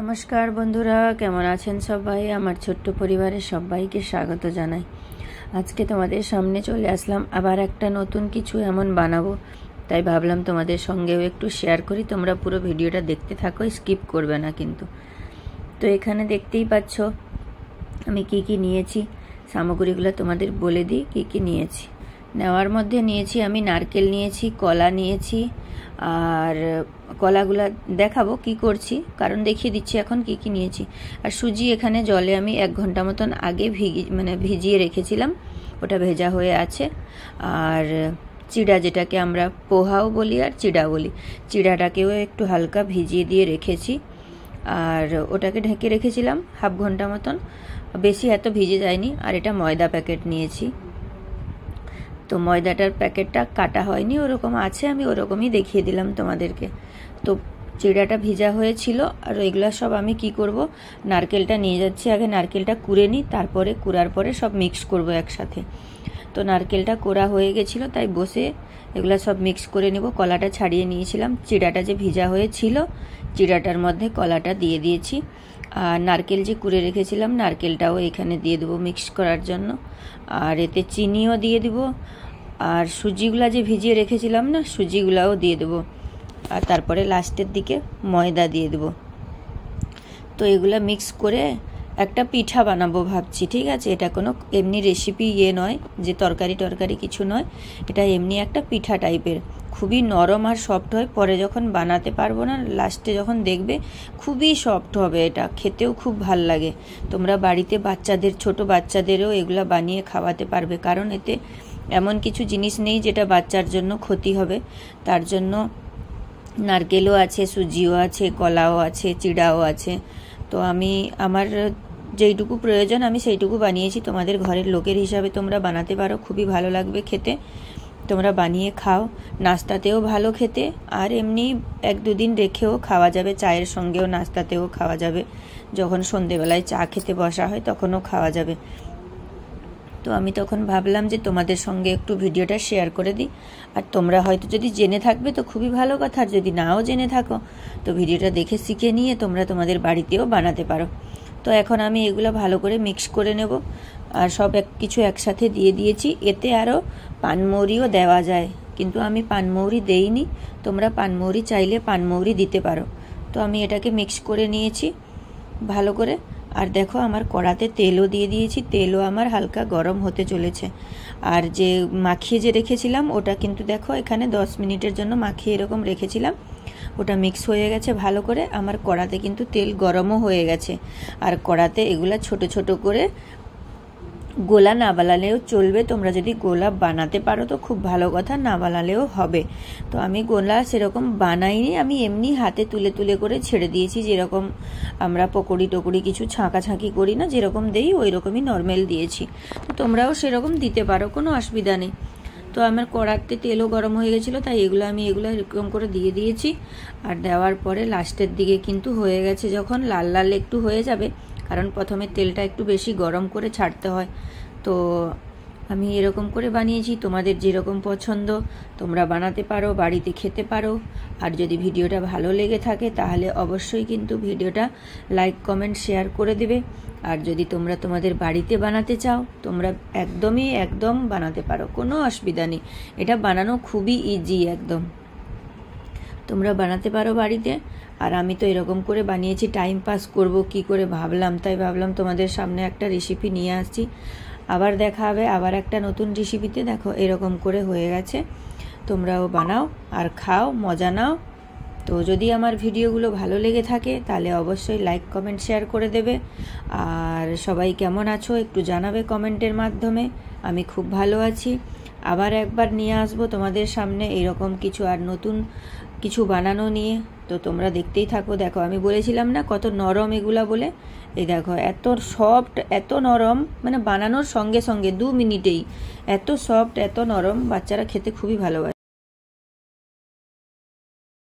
নমস্কার বন্ধুরা কেমন আছেন সবাই আমার ছোট্ট পরিবারের সবাইকে স্বাগত জানাই আজকে তোমাদের সামনে চলে আসলাম আবার একটা নতুন কিছু এমন বানাবো তাই ভাবলাম তোমাদের সঙ্গেও একটু শেয়ার করি তোমরা পুরো ভিডিওটা দেখতে থাকো স্কিপ করবে না কিন্তু তো এখানে দেখতেই পাচ্ছ আমি কি কি নিয়েছি সামগ্রীগুলো তোমাদের বলে দিই কি কি নিয়েছি নেওয়ার মধ্যে নিয়েছি আমি নারকেল নিয়েছি কলা নিয়েছি আর কলাগুলা দেখাবো কি করছি কারণ দেখিয়ে দিচ্ছি এখন কি কি নিয়েছি আর সুজি এখানে জলে আমি এক ঘন্টা মতন আগে ভিগি মানে ভিজিয়ে রেখেছিলাম ওটা ভেজা হয়ে আছে আর চিড়া যেটাকে আমরা পোহাও বলি আর চিড়া বলি চিড়াটাকেও একটু হালকা ভিজিয়ে দিয়ে রেখেছি আর ওটাকে ঢেকে রেখেছিলাম হাফ ঘন্টা মতন বেশি এত ভিজে যায়নি আর এটা ময়দা প্যাকেট নিয়েছি তো ময়দাটার প্যাকেটটা কাটা হয়নি ওরকম আছে আমি ওরকমই দেখিয়ে দিলাম তোমাদেরকে তো চিড়াটা ভিজা হয়েছিল আর ওইগুলো সব আমি কি করব নারকেলটা নিয়ে যাচ্ছি আগে নারকেলটা কুড়ে নিই তারপরে কুড়ার পরে সব মিক্স করব একসাথে তো নারকেলটা কোড়া হয়ে গেছিল তাই বসে এগুলো সব মিক্স করে নেব কলাটা ছাড়িয়ে নিয়েছিলাম চিড়াটা যে ভিজা হয়েছিল চিড়াটার মধ্যে কলাটা দিয়ে দিয়েছি আর নারকেল যে কুড়ে রেখেছিলাম নারকেলটাও এখানে দিয়ে দেবো মিক্স করার জন্য আর এতে চিনিও দিয়ে দেবো আর সুজিগুলা যে ভিজিয়ে রেখেছিলাম না সুজিগুলাও দিয়ে দেবো আর তারপরে লাস্টের দিকে ময়দা দিয়ে দেবো তো এগুলা মিক্স করে একটা পিঠা বানাবো ভাবছি ঠিক আছে এটা কোনো এমনি রেসিপি ইয়ে নয় যে তরকারি টরকারি কিছু নয় এটা এমনি একটা পিঠা টাইপের খুবই নরম আর সফট হয় পরে যখন বানাতে পারবো না লাস্টে যখন দেখবে খুবই সফট হবে এটা খেতেও খুব ভাল লাগে তোমরা বাড়িতে বাচ্চাদের ছোট বাচ্চাদেরও এগুলো বানিয়ে খাওয়াতে পারবে কারণ এতে এমন কিছু জিনিস নেই যেটা বাচ্চার জন্য ক্ষতি হবে তার জন্য নারকেলও আছে সুজিও আছে কলাও আছে চিড়াও আছে তো আমি আমার যেইটুকু প্রয়োজন আমি সেইটুকু বানিয়েছি তোমাদের ঘরের লোকের হিসাবে তোমরা বানাতে পারো খুবই ভালো লাগবে খেতে তোমরা বানিয়ে খাও নাস্তাতেও ভালো খেতে আর এমনি এক দুদিন রেখেও খাওয়া যাবে চায়ের সঙ্গেও নাস্তাতেও খাওয়া যাবে যখন সন্ধেবেলায় চা খেতে বসা হয় তখনও খাওয়া যাবে তো আমি তখন ভাবলাম যে তোমাদের সঙ্গে একটু ভিডিওটা শেয়ার করে দিই আর তোমরা হয়তো যদি জেনে থাকবে তো খুবই ভালো কথা আর যদি নাও জেনে থাকো তো ভিডিওটা দেখে শিখে নিয়ে তোমরা তোমাদের বাড়িতেও বানাতে পারো তো এখন আমি এগুলো ভালো করে মিক্স করে নেব আর সব এক কিছু একসাথে দিয়ে দিয়েছি এতে আরও পানমৌরিও দেওয়া যায় কিন্তু আমি পানমৌরি দেইনি তোমরা পানমৌরি চাইলে পানমৌরি দিতে পারো তো আমি এটাকে মিক্স করে নিয়েছি ভালো করে আর দেখো আমার কড়াতে তেলও দিয়ে দিয়েছি তেলও আমার হালকা গরম হতে চলেছে আর যে মাখিয়ে যে রেখেছিলাম ওটা কিন্তু দেখো এখানে 10 মিনিটের জন্য মাখিয়ে এরকম রেখেছিলাম ওটা মিক্স হয়ে গেছে ভালো করে আমার কড়াতে কিন্তু তেল গরমও হয়ে গেছে আর কড়াতে এগুলা ছোট ছোট করে গোলা না বানালেও চলবে তোমরা যদি গোলা বানাতে পারো তো খুব ভালো কথা না বানালেও হবে তো আমি গোলা সেরকম বানাইনি আমি এমনি হাতে তুলে তুলে করে ছেড়ে দিয়েছি যেরকম আমরা পকোড়ি টকড়ি কিছু ছাঁকাছাঁকি করি না যেরকম দেই ওই রকমই নর্মেল দিয়েছি তো তোমরাও সেরকম দিতে পারো কোনো অসুবিধা নেই তো আমার কড়াতে তেলও গরম হয়ে গেছিলো তাই এগুলো আমি এগুলো এরকম করে দিয়ে দিয়েছি আর দেওয়ার পরে লাস্টের দিকে কিন্তু হয়ে গেছে যখন লাল লাল একটু হয়ে যাবে কারণ প্রথমে তেলটা একটু বেশি গরম করে ছাড়তে হয় তো আমি এরকম করে বানিয়েছি তোমাদের যেরকম পছন্দ তোমরা বানাতে পারো বাড়িতে খেতে পারো আর যদি ভিডিওটা ভালো লেগে থাকে তাহলে অবশ্যই কিন্তু ভিডিওটা লাইক কমেন্ট শেয়ার করে দেবে আর যদি তোমরা তোমাদের বাড়িতে বানাতে চাও তোমরা একদমই একদম বানাতে পারো কোনো অসুবিধা নেই এটা বানানো খুবই ইজি একদম তোমরা বানাতে পারো বাড়িতে আর আমি তো এরকম করে বানিয়েছি টাইম পাস করব কি করে ভাবলাম তাই ভাবলাম তোমাদের সামনে একটা রেসিপি নিয়ে আসছি আবার দেখা হবে আবার একটা নতুন রেসিপিতে দেখো এরকম করে হয়ে গেছে তোমরাও বানাও আর খাও মজা নাও তো যদি আমার ভিডিওগুলো ভালো লেগে থাকে তাহলে অবশ্যই লাইক কমেন্ট শেয়ার করে দেবে আর সবাই কেমন আছো একটু জানাবে কমেন্টের মাধ্যমে আমি খুব ভালো আছি আবার একবার নিয়ে আসব তোমাদের সামনে এরকম কিছু আর নতুন কিছু বানানো নিয়ে তো তোমরা দেখতেই থাকো দেখো আমি বলেছিলাম না কত নরম এগুলা বলে এই দেখো এত সফট এত নরম মানে বানানোর সঙ্গে সঙ্গে দু মিনিটেই এত সফট এত নরম বাচ্চারা খেতে খুবই ভালোবাসে